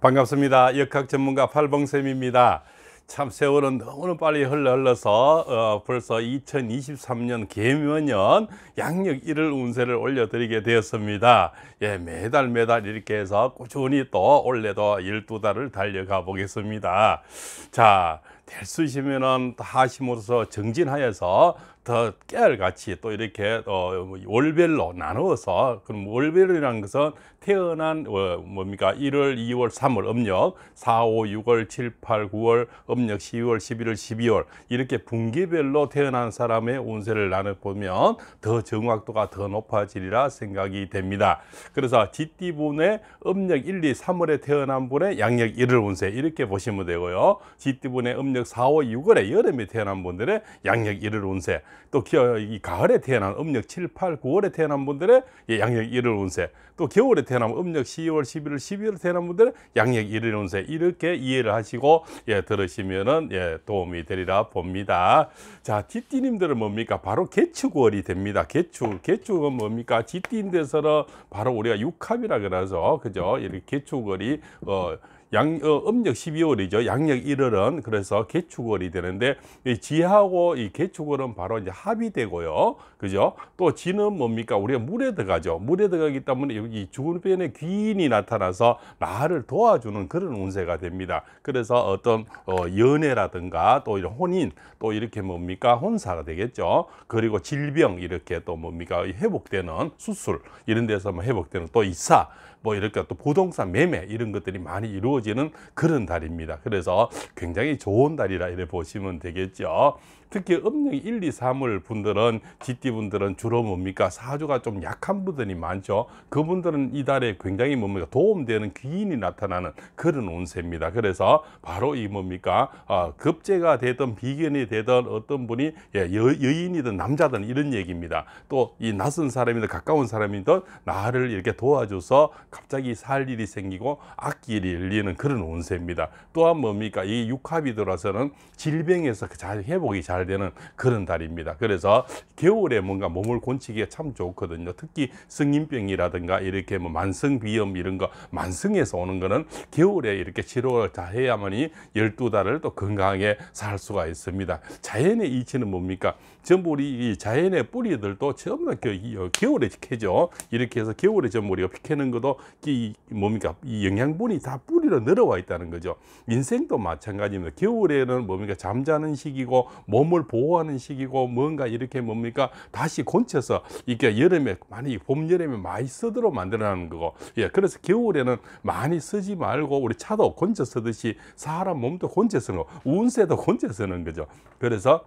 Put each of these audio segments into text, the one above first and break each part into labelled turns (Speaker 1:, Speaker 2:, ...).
Speaker 1: 반갑습니다. 역학 전문가 팔봉쌤입니다. 참 세월은 너무나 빨리 흘러 흘러서 어, 벌써 2023년 개묘년 양력 1월 운세를 올려드리게 되었습니다. 예, 매달 매달 이렇게 해서 꾸준히 또 올해도 12달을 달려가 보겠습니다. 자, 될 수 있으면은 하심으로써 정진하여서 더 깨알같이 또 이렇게 어, 월별로 나누어서 그럼 월별이라는 것은 태어난 어, 뭡니까 1월, 2월, 3월 음력 4, 5, 6월, 7, 8, 9월 음력 12월, 11월, 12월 이렇게 분기별로 태어난 사람의 운세를 나눠보면 더 정확도가 더 높아지리라 생각이 됩니다. 그래서 쥐띠분의 음력 1, 2, 3월에 태어난 분의 양력 1월 운세 이렇게 보시면 되고요. 쥐띠분의 음력 4, 5, 6월에 여름에 태어난 분들의 양력 1월 운세 또이 가을에 태어난 음력 7, 8, 9월에 태어난 분들의 예, 양력 1월 운세 또 겨울에 태어난 음력 10월, 11월, 12월에 태어난 분들의 양력 1월 운세 이렇게 이해를 하시고 예, 들으시면 은 예, 도움이 되리라 봅니다. 자, 띠띠님들은 뭡니까? 바로 개축월이 됩니다. 개축, 개축은 뭡니까? 띠띠인데서는 바로 우리가 육합이라 그래서 그죠? 이렇게 개축월이 어, 양, 어, 음력 12월이죠. 양력 1월은 그래서 개축월이 되는데 이 지하고 이 개축월은 바로 이제 합이 되고요. 그죠? 또 지는 뭡니까? 우리가 물에 들어가죠. 물에 들어가기 때문에 여기 주변에 귀인이 나타나서 나를 도와주는 그런 운세가 됩니다. 그래서 어떤 어, 연애라든가 또 이런 혼인 또 이렇게 뭡니까? 혼사가 되겠죠. 그리고 질병 이렇게 또 뭡니까? 회복되는 수술 이런 데서 뭐 회복되는 또 이사 뭐 이렇게 또 부동산 매매 이런 것들이 많이 이루어지는 그런 달입니다. 그래서 굉장히 좋은 달이라 이래 보시면 되겠죠. 특히 음력이 1, 2, 3월 분들은 GT 분들은 주로 뭡니까 사주가 좀 약한 분들이 많죠. 그분들은 이달에 굉장히 뭡니까 도움되는 귀인이 나타나는 그런 운세입니다. 그래서 바로 이 뭡니까 어, 급제가 되든 비견이 되든 어떤 분이 예, 여, 여인이든 남자든 이런 얘기입니다. 또 이 낯선 사람이든 가까운 사람이든 나를 이렇게 도와줘서 갑자기 살 일이 생기고 악길이 열리는 그런 운세입니다. 또한 뭡니까? 이 육합이 들어서는 질병에서 그 잘 회복이 잘 되는 그런 달입니다. 그래서 겨울에 뭔가 몸을 곤치기가 참 좋거든요. 특히 성인병이라든가 이렇게 뭐 만성비염 이런 거 만성에서 오는 거는 겨울에 이렇게 치료를 다 해야만이 열두 달을또 건강하게 살 수가 있습니다. 자연의 이치는 뭡니까? 전부 우리 이 자연의 뿌리들도 전부 다 겨울에 캐죠. 이렇게 해서 겨울에 전부 우리가 피케는 것도 이 뭡니까 이 영양분이 다 뿌리로 내려와 있다는 거죠. 인생도 마찬가지입니다. 겨울에는 뭡니까 잠자는 시기고 몸을 보호하는 시기고 뭔가 이렇게 뭡니까 다시 곤쳐서 이게 여름에 많이 봄 여름에 많이 쓰도록 만들어내는 거고 예 그래서 겨울에는 많이 쓰지 말고 우리 차도 곤쳐 쓰듯이 사람 몸도 곤쳐 쓰는 거 운세도 곤쳐 쓰는 거죠. 그래서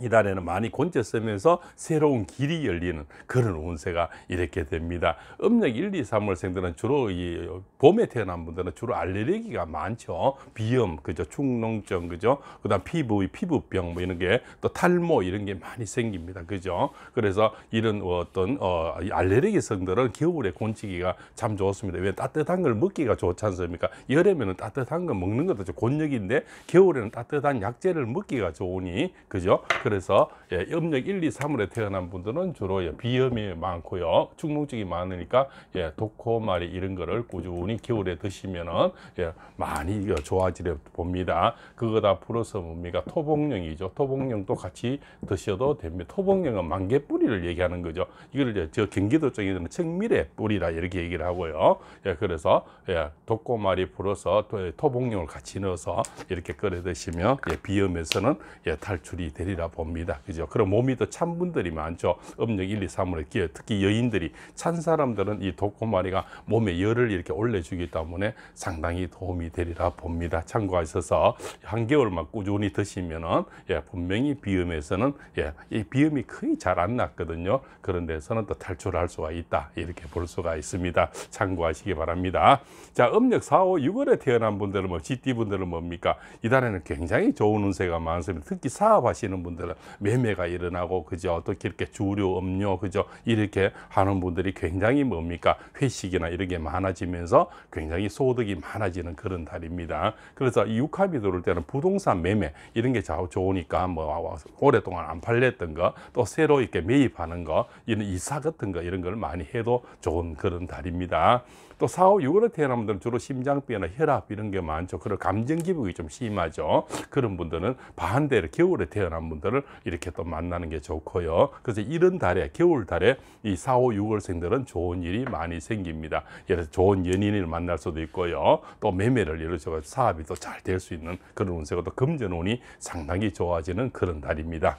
Speaker 1: 이달에는 많이 곤제 쓰면서 새로운 길이 열리는 그런 운세가 이렇게 됩니다. 음력 1, 2, 3월생들은 주로 이 봄에 태어난 분들은 주로 알레르기가 많죠. 비염, 그죠. 충농증, 그죠. 그 다음 피부, 피부병 뭐 이런 게 또 탈모 이런 게 많이 생깁니다. 그죠. 그래서 이런 어떤 어, 알레르기성들은 겨울에 곤치기가 참 좋습니다. 왜 따뜻한 걸 먹기가 좋지 않습니까? 여름에는 따뜻한 거 먹는 것도 곤욕인데 겨울에는 따뜻한 약재를 먹기가 좋으니, 그죠. 그래서 예, 염력 1, 2, 3월에 태어난 분들은 주로 예, 비염이 많고요. 축농증이 많으니까 예, 독코마리 이런 거를 꾸준히 겨울에 드시면은 예, 많이 어, 좋아지려 봅니다. 그거다 풀어서 뭡니까? 뭐 토복령이죠. 토복령도 같이 드셔도 됩니다. 토복령은 만개 뿌리를 얘기하는 거죠. 이걸 이제 저 경기도 쪽에서는 청미래 뿌리라 이렇게 얘기를 하고요. 예, 그래서 예, 독고마리 풀어서 토복령을 같이 넣어서 이렇게 끓여 드시면 예, 비염에서는 예, 탈출이 되리라 봅니다. 그죠? 그럼 몸이 더 찬 분들이 많죠. 음력 1, 2, 3으로 끼어 특히 여인들이 찬 사람들은 이 독고마리가 몸에 열을 이렇게 올려주기 때문에 상당히 도움이 되리라 봅니다. 참고하셔서 한개월만 꾸준히 드시면은 예, 분명히 비염에서는 예, 이 비염이 거의 잘안 났거든요. 그런 데서는 또 탈출할 수가 있다. 이렇게 볼 수가 있습니다. 참고하시기 바랍니다. 자, 음력 4, 5, 6월에 태어난 분들은 뭐, GT 분들은 뭡니까? 이달에는 굉장히 좋은 운세가 많습니다. 특히 사업하시는 분들 것처 매매가 일어나고 그죠 어떻게 이렇게 주류 음료 그죠 이렇게 하는 분들이 굉장히 뭡니까 회식이나 이렇게 많아지면서 굉장히 소득이 많아지는 그런 달입니다. 그래서 이 육합이 들어올 때는 부동산 매매 이런 게 좋으니까 뭐 오랫동안 안 팔렸던 거 또 새로 이렇게 매입하는 거 이런 이사 같은 거 이런 걸 많이 해도 좋은 그런 달입니다. 또 4, 5, 6월에 태어난 분들은 주로 심장병이나 혈압 이런 게 많죠. 그리 감정 기복이 좀 심하죠. 그런 분들은 반대로 겨울에 태어난 분들은 친구들을 이렇게 또 만나는 게 좋고요. 그래서 이런 달에 겨울 달에 이 4, 5, 6월생들은 좋은 일이 많이 생깁니다. 예를 들어 좋은 연인을 만날 수도 있고요. 또 매매를 예를 들어 사업이 또 잘 될 수 있는 그런 운세가 또 금전운이 상당히 좋아지는 그런 달입니다.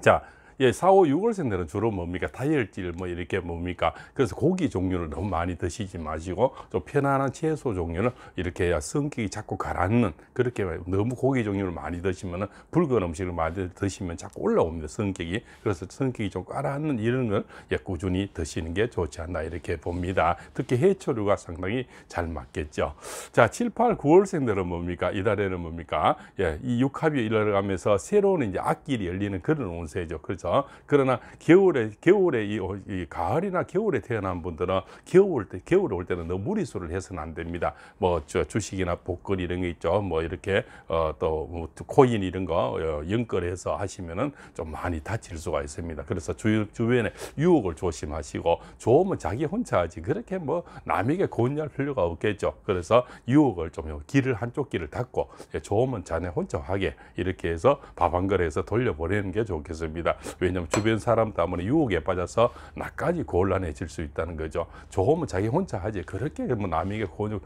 Speaker 1: 자, 예, 4, 5, 6월생들은 주로 뭡니까? 다혈질 뭐 이렇게 뭡니까? 그래서 고기 종류를 너무 많이 드시지 마시고 좀 편안한 채소 종류는 이렇게 해야 성격이 자꾸 가라앉는 그렇게 너무 고기 종류를 많이 드시면은 붉은 음식을 많이 드시면 자꾸 올라옵니다. 성격이. 그래서 성격이 좀 가라앉는 이런 걸 예, 꾸준히 드시는 게 좋지 않나 이렇게 봅니다. 특히 해초류가 상당히 잘 맞겠죠. 자, 7, 8, 9월생들은 뭡니까? 이달에는 뭡니까? 예, 이 육합이 일어나면서 새로운 이제 악길이 열리는 그런 운세죠. 그렇죠 않습니까? 어? 그러나 겨울에 겨울에 이, 어, 이 가을이나 겨울에 태어난 분들은 겨울 때 겨울 올 때는 너무 무리수를 해서는 안 됩니다. 뭐 주식이나 복권 이런 게 있죠. 뭐 이렇게 어, 또 뭐 코인 이런 거 어, 연결해서 하시면은 좀 많이 다칠 수가 있습니다. 그래서 주, 주변에 유혹을 조심하시고 좋으면 자기 혼자 하지 그렇게 뭐 남에게 권유할 필요가 없겠죠. 그래서 유혹을 좀 길을 한쪽 길을 닫고 예, 좋으면 자네 혼자 하게 이렇게 해서 밥 한 그릇에서 돌려보내는 게 좋겠습니다. 왜냐하면 주변 사람 때문에 유혹에 빠져서 나까지 곤란해질 수 있다는 거죠. 조금은 자기 혼자 하지 그렇게 뭐 남에게 권유,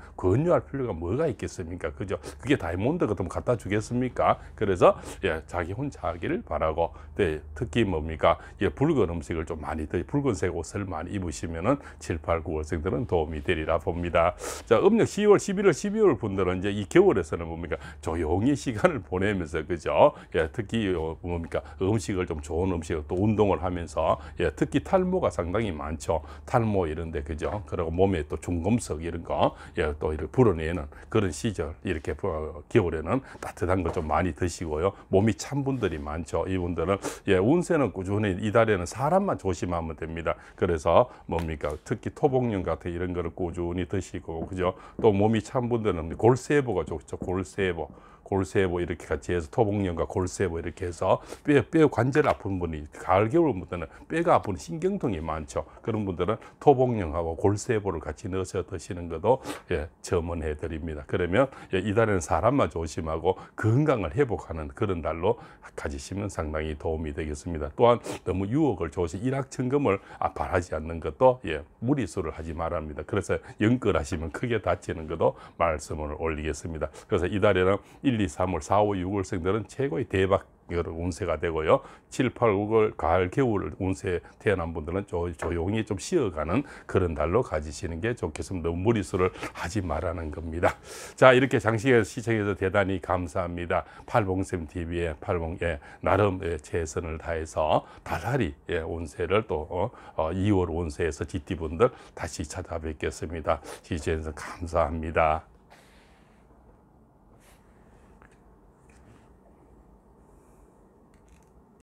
Speaker 1: 할 필요가 뭐가 있겠습니까? 그죠? 그게 다이몬드 같으면 갖다 주겠습니까? 그래서 예, 자기 혼자 하기를 바라고 네, 특히 뭡니까? 예, 붉은 음식을 좀 많이 드 붉은색 옷을 많이 입으시면은 7, 8, 9월생들은 도움이 되리라 봅니다. 자, 음력 10월, 11월, 12월 분들은 이제 이 겨울에서는 뭡니까? 조용히 시간을 보내면서 그죠? 예, 특히 뭡니까? 음식을 좀 좋은 음식 조금씩 또 운동을 하면서 예, 특히 탈모가 상당히 많죠. 탈모 이런데 그죠? 그리고 몸에 또 중금속 이런 거 예, 또 이렇게 불어내는 그런 시절 이렇게 어, 겨울에는 따뜻한 거 좀 많이 드시고요. 몸이 찬 분들이 많죠. 이분들은 예, 운세는 꾸준히 이달에는 사람만 조심하면 됩니다. 그래서 뭡니까? 특히 토복령 같은 이런 거를 꾸준히 드시고 그죠? 또 몸이 찬 분들은 골세보가 좋죠. 골세보 골세보 뭐 이렇게 같이 해서 토복령과 골세보 뭐 이렇게 해서 뼈, 뼈 관절 아픈 분이 가을 겨울부터는 뼈가 아픈 신경통이 많죠. 그런 분들은 토복령하고 골세보를 같이 넣어서 드시는 것도 예, 점원해 드립니다. 그러면 예, 이달에는 사람만 조심하고 건강을 회복하는 그런 달로 가지시면 상당히 도움이 되겠습니다. 또한 너무 유혹을 조심 일확천금을 아, 바라지 않는 것도 예, 무리수를 하지 말합니다. 그래서 연끌하시면 크게 다치는 것도 말씀을 올리겠습니다. 그래서 이달에는 일 1, 2, 3월, 4, 5, 6월생들은 최고의 대박 운세가 되고요. 7, 8, 9월 가을 겨울 운세 태어난 분들은 조, 조용히 좀 쉬어가는 그런 달로 가지시는 게 좋겠습니다. 너무 무리수를 하지 말라는 겁니다. 자 이렇게 장시간 시청해서 대단히 감사합니다. 팔봉샘 TV의 팔봉 예, 나름 예, 최선을 다해서 달라리 예, 운세를 또 어, 어, 2월 운세에서 GT 분들 다시 찾아뵙겠습니다. 시청해서 감사합니다.